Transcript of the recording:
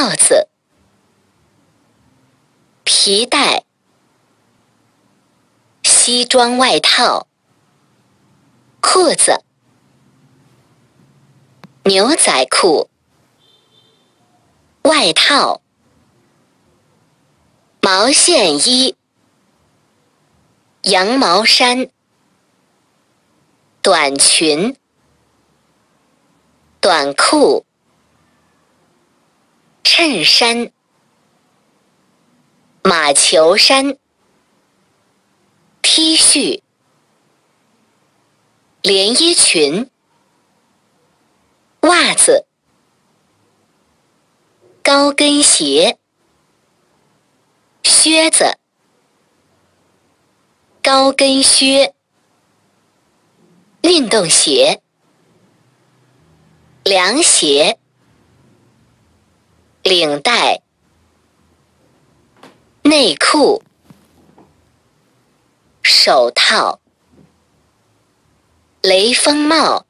帽子、皮带、西装外套、裤子、牛仔裤、外套、毛线衣、羊毛衫、短裙、短裤。衬衫、马球衫、T 恤、连衣裙、袜子、高跟鞋、靴子、高跟靴、运动鞋、凉鞋。领带、内裤、手套、雷锋帽。